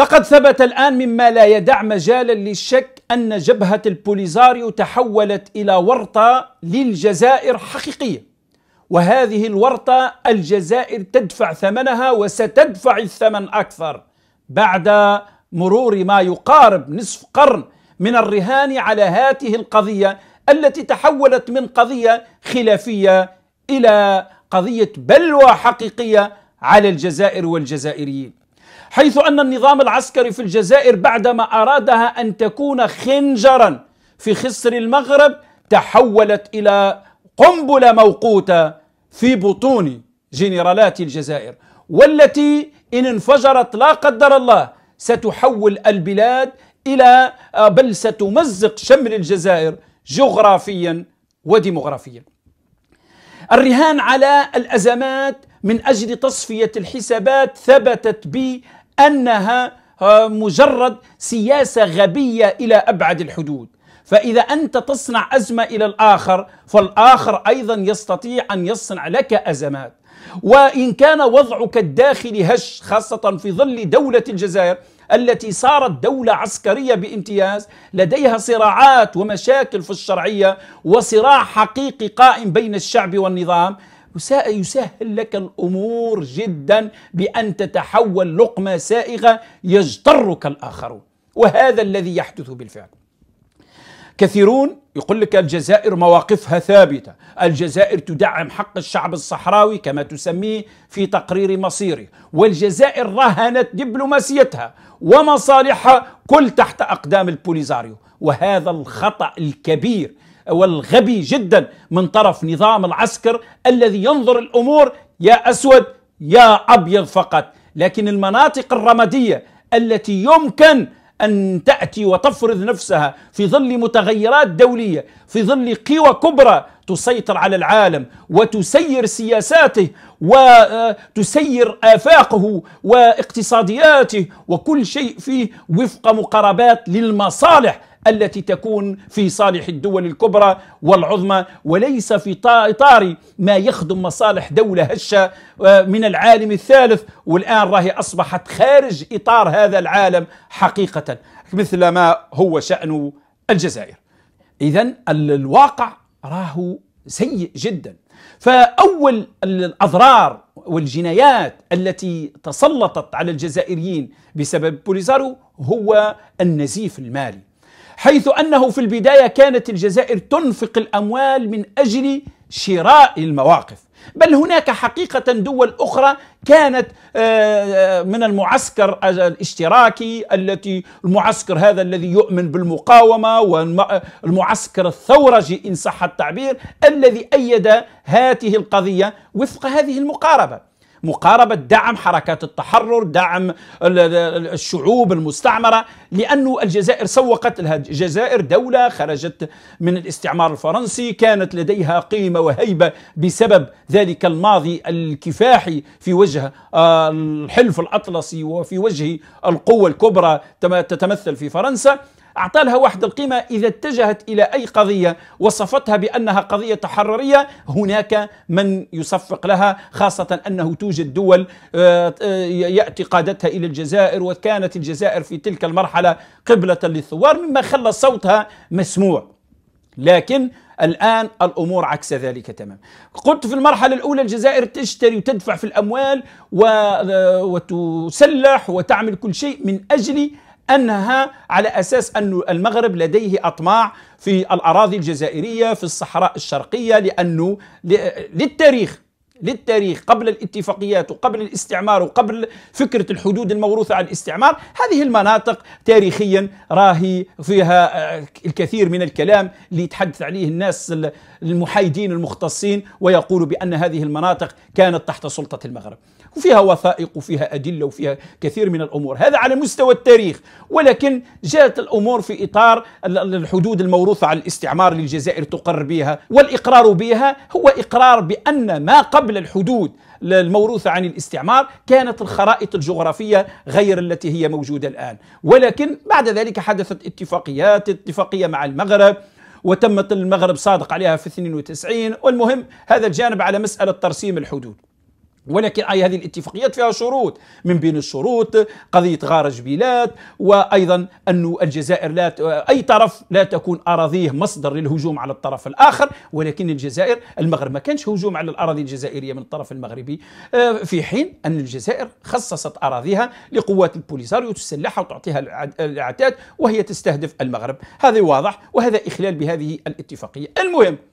لقد ثبت الآن مما لا يدع مجالا للشك أن جبهة البوليزاريو تحولت إلى ورطة للجزائر حقيقية وهذه الورطة الجزائر تدفع ثمنها وستدفع الثمن أكثر بعد مرور ما يقارب نصف قرن من الرهان على هاته القضية التي تحولت من قضية خلافية إلى قضية بلوى حقيقية على الجزائر والجزائريين حيث أن النظام العسكري في الجزائر بعدما أرادها أن تكون خنجرا في خصر المغرب تحولت إلى قنبلة موقوتة في بطون جنرالات الجزائر والتي إن انفجرت لا قدر الله ستحول البلاد إلى آه، بل ستمزق شمل الجزائر جغرافيا وديمغرافيا الرهان على الأزمات من أجل تصفية الحسابات ثبتت بي أنها آه، مجرد سياسة غبية إلى أبعد الحدود فإذا أنت تصنع أزمة إلى الآخر فالآخر أيضا يستطيع أن يصنع لك أزمات وإن كان وضعك الداخلي هش خاصة في ظل دولة الجزائر التي صارت دولة عسكرية بامتياز لديها صراعات ومشاكل في الشرعية وصراع حقيقي قائم بين الشعب والنظام يسهل لك الأمور جدا بأن تتحول لقمة سائغة يجترك الآخرون وهذا الذي يحدث بالفعل كثيرون يقول لك الجزائر مواقفها ثابتة الجزائر تدعم حق الشعب الصحراوي كما تسميه في تقرير مصيره والجزائر رهنت دبلوماسيتها ومصالحها كل تحت أقدام البوليزاريو وهذا الخطأ الكبير والغبي جدا من طرف نظام العسكر الذي ينظر الامور يا اسود يا ابيض فقط لكن المناطق الرماديه التي يمكن ان تاتي وتفرض نفسها في ظل متغيرات دوليه في ظل قوى كبرى تسيطر على العالم وتسير سياساته وتسير افاقه واقتصادياته وكل شيء فيه وفق مقاربات للمصالح التي تكون في صالح الدول الكبرى والعظمى وليس في إطار ما يخدم مصالح دولة هشة آه، من العالم الثالث والآن راهي أصبحت خارج إطار هذا العالم حقيقة مثل ما هو شأن الجزائر إذا الواقع راه سيء جدا فأول الأضرار والجنايات التي تسلطت على الجزائريين بسبب بوليزارو هو النزيف المالي حيث انه في البدايه كانت الجزائر تنفق الاموال من اجل شراء المواقف بل هناك حقيقة دول أخرى كانت آه، آه، من المعسكر الاشتراكي التي المعسكر هذا الذي يؤمن بالمقاومة والمعسكر الثورجي إن صح التعبير الذي أيد هذه القضية وفق هذه المقاربة مقاربة دعم حركات التحرر دعم الشعوب المستعمرة لأن الجزائر سوقت لها الجزائر دولة خرجت من الاستعمار الفرنسي كانت لديها قيمة وهيبة بسبب ذلك الماضي الكفاحي في وجه آه، الحلف الأطلسي وفي وجه القوة الكبرى تتمثل في فرنسا أعطى لها واحد القيمة إذا اتجهت إلى أي قضية وصفتها بأنها قضية تحررية هناك من يصفق لها خاصة أنه توجد دول آه، آه، يأتي قادتها إلى الجزائر وكانت الجزائر في تلك المرحلة قبلة للثوار مما خلى صوتها مسموع لكن الآن الأمور عكس ذلك تمام قلت في المرحلة الأولى الجزائر تشتري وتدفع في الأموال آه، وتسلح وتعمل كل شيء من أجل أنها على أساس أن المغرب لديه أطماع في الأراضي الجزائرية في الصحراء الشرقية لأنه للتاريخ للتاريخ قبل الاتفاقيات وقبل الاستعمار وقبل فكرة الحدود الموروثة عن الاستعمار هذه المناطق تاريخيا راهي فيها آه، الكثير من الكلام اللي يتحدث عليه الناس المحايدين المختصين ويقولوا بأن هذه المناطق كانت تحت سلطة المغرب وفيها وثائق وفيها أدلة وفيها كثير من الأمور هذا على مستوى التاريخ ولكن جاءت الأمور في إطار الحدود الموروثة عن الاستعمار للجزائر تقر بها والإقرار بها هو إقرار بأن ما قبل قبل الحدود الموروثة عن الاستعمار كانت الخرائط الجغرافية غير التي هي موجودة الآن ولكن بعد ذلك حدثت اتفاقيات اتفاقية مع المغرب وتمت المغرب صادق عليها في 92 والمهم هذا الجانب على مسألة ترسيم الحدود ولكن اي هذه الاتفاقيات فيها شروط من بين الشروط قضيه غارج بلاد وايضا ان الجزائر لا ت... اي طرف لا تكون اراضيه مصدر للهجوم على الطرف الاخر ولكن الجزائر المغرب ما كانش هجوم على الاراضي الجزائريه من الطرف المغربي آه، في حين ان الجزائر خصصت اراضيها لقوات البوليساريو تسلحها وتعطيها العتاد وهي تستهدف المغرب هذا واضح وهذا اخلال بهذه الاتفاقيه المهم